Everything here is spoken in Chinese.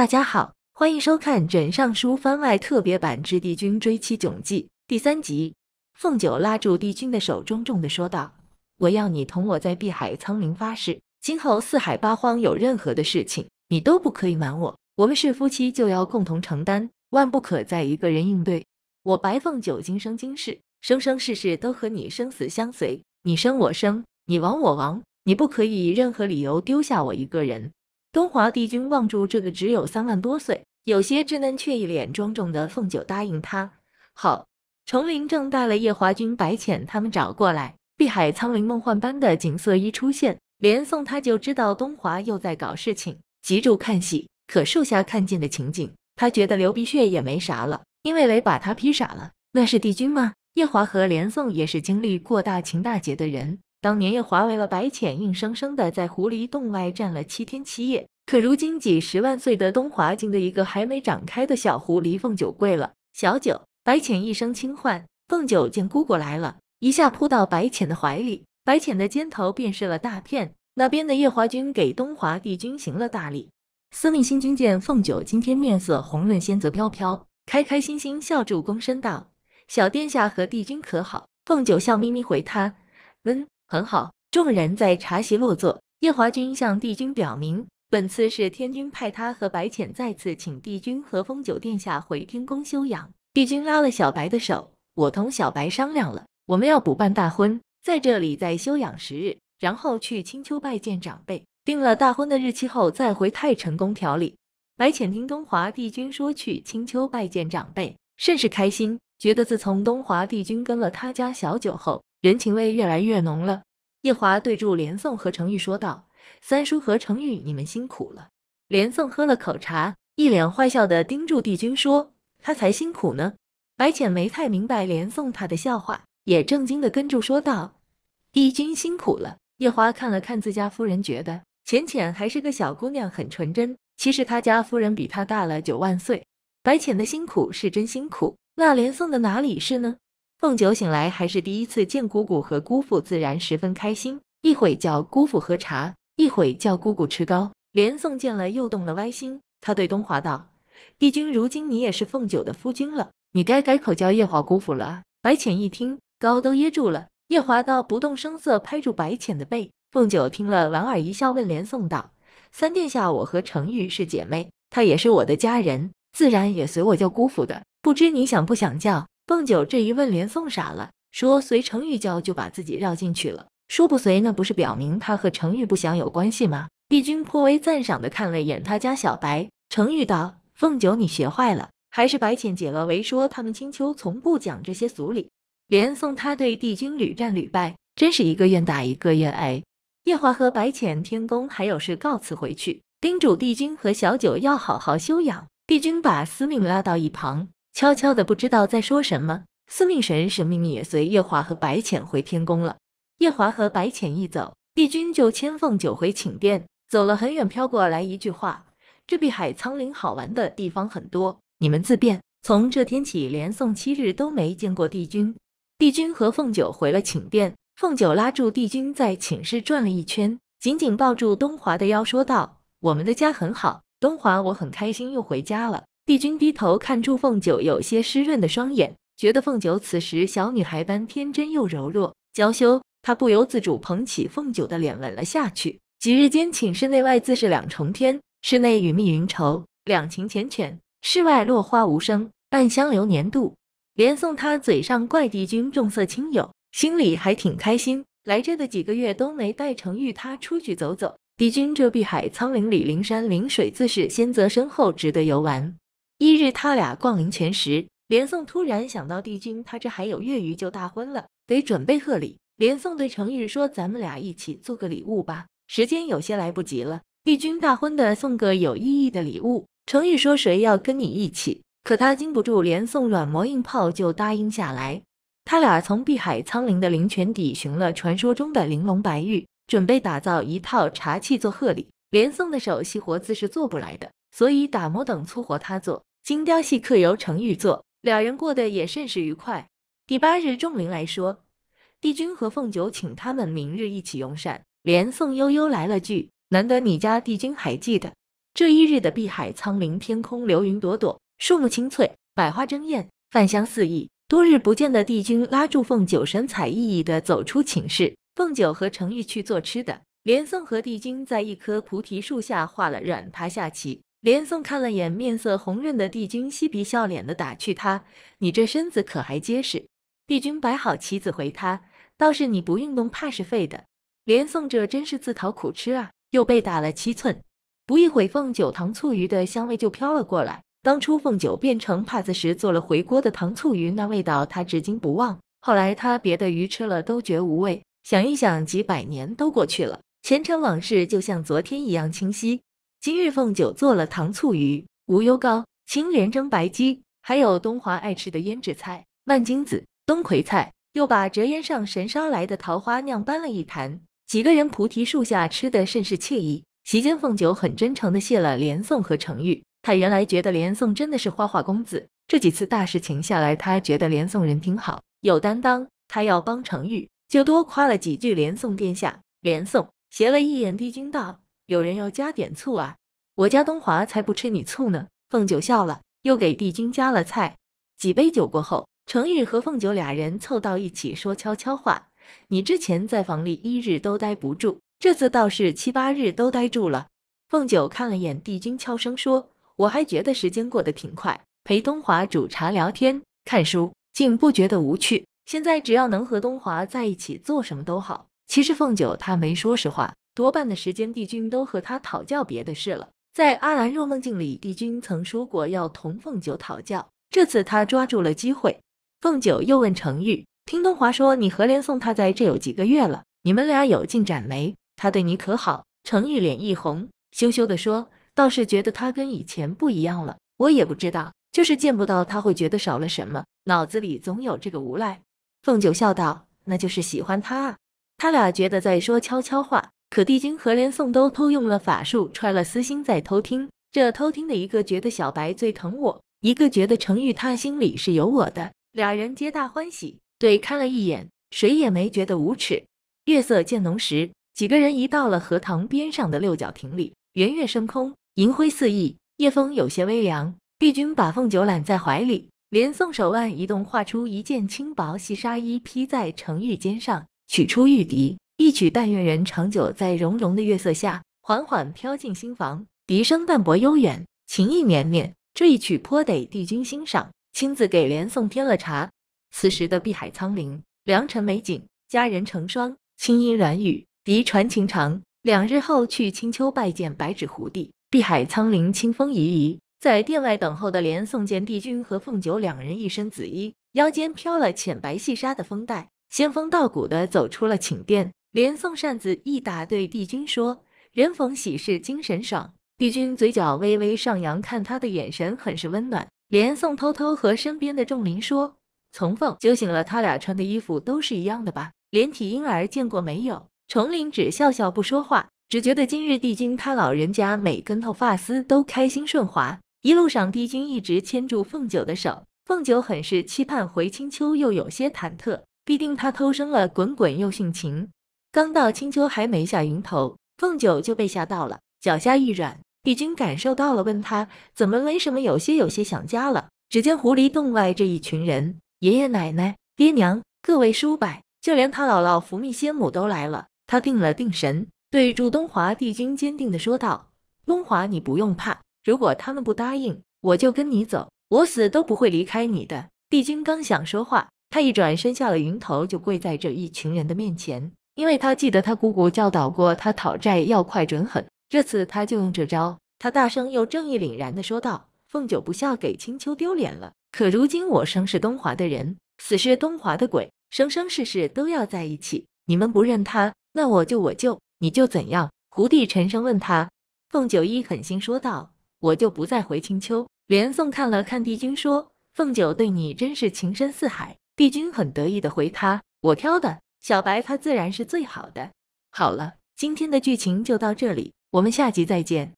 大家好，欢迎收看《枕上书》番外特别版之帝君追妻囧记第三集。凤九拉住帝君的手，重重的说道：“我要你同我在碧海苍灵发誓，今后四海八荒有任何的事情，你都不可以瞒我。我们是夫妻，就要共同承担，万不可再一个人应对。我白凤九今生今世，生生世世都和你生死相随，你生我生，你亡我亡，你不可以以任何理由丢下我一个人。”东华帝君望住这个只有三万多岁、有些稚嫩却一脸庄重的凤九，答应他：“好。”重林正带了夜华君、白浅他们找过来。碧海苍林，梦幻般的景色一出现，连宋他就知道东华又在搞事情，急着看戏。可树下看见的情景，他觉得流鼻血也没啥了，因为雷把他劈傻了。那是帝君吗？夜华和连宋也是经历过大情大劫的人。当年夜华为了白浅，硬生生的在狐狸洞外站了七天七夜。可如今几十万岁的东华，竟的一个还没长开的小狐狸凤九跪了。小九，白浅一声轻唤，凤九见姑姑来了，一下扑到白浅的怀里，白浅的肩头便是了大片。那边的夜华君给东华帝君行了大礼。司命星君见凤九今天面色红润，仙泽飘飘，开开心心笑住躬身道：“小殿下和帝君可好？”凤九笑眯眯回他：“嗯。”很好，众人在茶席落座。夜华君向帝君表明，本次是天君派他和白浅再次请帝君和风九殿下回天宫休养。帝君拉了小白的手，我同小白商量了，我们要补办大婚，在这里再休养十日，然后去青丘拜见长辈，定了大婚的日期后再回太晨宫调理。白浅听东华帝君说去青丘拜见长辈，甚是开心，觉得自从东华帝君跟了他家小九后。人情味越来越浓了。夜华对住连宋和程玉说道：“三叔和程玉，你们辛苦了。”连宋喝了口茶，一脸坏笑的盯住帝君说：“他才辛苦呢。”白浅没太明白连宋他的笑话，也正经的跟住说道：“帝君辛苦了。”夜华看了看自家夫人，觉得浅浅还是个小姑娘，很纯真。其实他家夫人比他大了九万岁。白浅的辛苦是真辛苦，那连宋的哪里是呢？凤九醒来还是第一次见姑姑和姑父，自然十分开心。一会叫姑父喝茶，一会叫姑姑吃糕。连宋见了又动了歪心，他对东华道：“帝君，如今你也是凤九的夫君了，你该改口叫夜华姑父了。”白浅一听，高都噎住了。夜华道不动声色拍住白浅的背。凤九听了莞尔一笑，问连宋道：“三殿下，我和程玉是姐妹，她也是我的家人，自然也随我叫姑父的。不知你想不想叫？”凤九这一问，连宋傻了，说随程玉教就把自己绕进去了，说不随那不是表明他和程玉不想有关系吗？帝君颇为赞赏的看了眼他家小白，程玉道：“凤九你学坏了。”还是白浅解了围，说他们青丘从不讲这些俗礼。连宋他对帝君屡战屡败，真是一个愿打一个愿挨。夜华和白浅天宫还有事告辞回去，叮嘱帝君和小九要好好休养。帝君把司命拉到一旁。悄悄的，不知道在说什么。司命神神秘秘也随夜华和白浅回天宫了。夜华和白浅一走，帝君就牵凤九回寝殿，走了很远，飘过来一句话：“这碧海苍灵好玩的地方很多，你们自便。”从这天起，连送七日都没见过帝君。帝君和凤九回了寝殿，凤九拉住帝君在寝室转了一圈，紧紧抱住东华的腰，说道：“我们的家很好，东华，我很开心又回家了。”帝君低头看住凤九有些湿润的双眼，觉得凤九此时小女孩般天真又柔弱娇羞，他不由自主捧起凤九的脸吻了下去。几日间，寝室内外自是两重天，室内雨密云稠，两情缱绻；室外落花无声，暗香流年度。连送他嘴上怪帝君重色轻友，心里还挺开心。来这的几个月都没带成玉他出去走走，帝君这碧海苍林里，灵山灵水自是仙泽深厚，值得游玩。一日，他俩逛灵泉时，连宋突然想到帝君，他这还有月余就大婚了，得准备贺礼。连宋对程昱说：“咱们俩一起做个礼物吧，时间有些来不及了。帝君大婚的，送个有意义的礼物。”程昱说：“谁要跟你一起？”可他经不住连宋软磨硬泡，就答应下来。他俩从碧海苍灵的灵泉底寻了传说中的玲珑白玉，准备打造一套茶器做贺礼。连宋的手细活字是做不来的，所以打磨等粗活他做。精雕细刻，由程玉做，两人过得也甚是愉快。第八日，仲灵来说，帝君和凤九请他们明日一起用膳。连宋悠悠来了句：“难得你家帝君还记得。”这一日的碧海苍林，天空流云朵朵，树木青翠，百花争艳，饭香四溢。多日不见的帝君拉住凤九，神采奕奕地走出寝室。凤九和程玉去做吃的。连宋和帝君在一棵菩提树下，画了软榻下棋。连宋看了眼面色红润的帝君，嬉皮笑脸的打趣他：“你这身子可还结实？”帝君摆好棋子回他：“倒是你不运动，怕是废的。”连宋这真是自讨苦吃啊，又被打了七寸。不一会，凤九糖醋鱼的香味就飘了过来。当初凤九变成帕子时做了回锅的糖醋鱼，那味道他至今不忘。后来他别的鱼吃了都觉无味，想一想，几百年都过去了，前尘往事就像昨天一样清晰。今日凤九做了糖醋鱼、无忧糕、青莲蒸白鸡，还有东华爱吃的腌制菜、蔓金子、冬葵菜，又把折烟上神烧来的桃花酿搬了一坛。几个人菩提树下吃得甚是惬意。席间，凤九很真诚的谢了连宋和程昱。他原来觉得连宋真的是花花公子，这几次大事情下来，他觉得连宋人挺好，有担当。他要帮程昱，就多夸了几句连宋殿下。连宋斜了一眼帝君道。有人要加点醋啊！我家东华才不吃你醋呢。凤九笑了，又给帝君加了菜。几杯酒过后，程玉和凤九俩人凑到一起说悄悄话。你之前在房里一日都待不住，这次倒是七八日都待住了。凤九看了眼帝君，悄声说：“我还觉得时间过得挺快，陪东华煮茶、聊天、看书，竟不觉得无趣。现在只要能和东华在一起，做什么都好。”其实凤九他没说实话。多半的时间，帝君都和他讨教别的事了。在阿兰若梦境里，帝君曾说过要同凤九讨教。这次他抓住了机会。凤九又问程玉：“听东华说，你和连宋他在这有几个月了，你们俩有进展没？他对你可好？”程玉脸一红，羞羞的说：“倒是觉得他跟以前不一样了。我也不知道，就是见不到他会觉得少了什么，脑子里总有这个无赖。”凤九笑道：“那就是喜欢他啊。”他俩觉得在说悄悄话。可帝君和连宋都偷用了法术，揣了私心在偷听。这偷听的一个觉得小白最疼我，一个觉得程玉他心里是有我的，俩人皆大欢喜。对看了一眼，谁也没觉得无耻。月色渐浓时，几个人移到了荷塘边上的六角亭里。圆月升空，银辉四溢，夜风有些微凉。帝君把凤九揽在怀里，连宋手腕移动，画出一件轻薄细纱衣披在程玉肩上，取出玉笛。一曲但愿人长久，在融融的月色下缓缓飘进心房，笛声淡薄悠远，情意绵绵。这一曲颇得帝君欣赏，亲自给莲送添了茶。此时的碧海苍灵，良辰美景，佳人成双，轻音软语，笛传情长。两日后去青丘拜见白纸狐帝。碧海苍灵，清风怡怡，在殿外等候的莲送见帝君和凤九两人一身紫衣，腰间飘了浅白细纱的风带，仙风道骨的走出了寝殿。连送扇子一打，对帝君说：“人逢喜事精神爽。”帝君嘴角微微上扬，看他的眼神很是温暖。连宋偷偷和身边的仲林说：“从凤，酒醒了，他俩穿的衣服都是一样的吧？连体婴儿见过没有？”重林只笑笑不说话，只觉得今日帝君他老人家每根头发丝都开心顺滑。一路上，帝君一直牵住凤九的手，凤九很是期盼回青丘，又有些忐忑，必定他偷生了，滚滚又性情。刚到青丘，还没下云头，凤九就被吓到了，脚下一软，帝君感受到了，问他怎么为什么有些有些想家了。只见狐狸洞外这一群人，爷爷奶奶、爹娘、各位叔伯，就连他姥姥伏羲仙母都来了。他定了定神，对祝东华帝君坚定的说道：“东华，你不用怕，如果他们不答应，我就跟你走，我死都不会离开你的。”帝君刚想说话，他一转身下了云头，就跪在这一群人的面前。因为他记得他姑姑教导过他，讨债要快准狠。这次他就用这招。他大声又正义凛然地说道：“凤九不孝，给青丘丢脸了。可如今我生是东华的人，死是东华的鬼，生生世世都要在一起。你们不认他，那我就我救，你就怎样？”胡帝沉声问他。凤九一狠心说道：“我就不再回青丘。”连宋看了看帝君，说：“凤九对你真是情深似海。”帝君很得意地回他：“我挑的。”小白他自然是最好的。好了，今天的剧情就到这里，我们下集再见。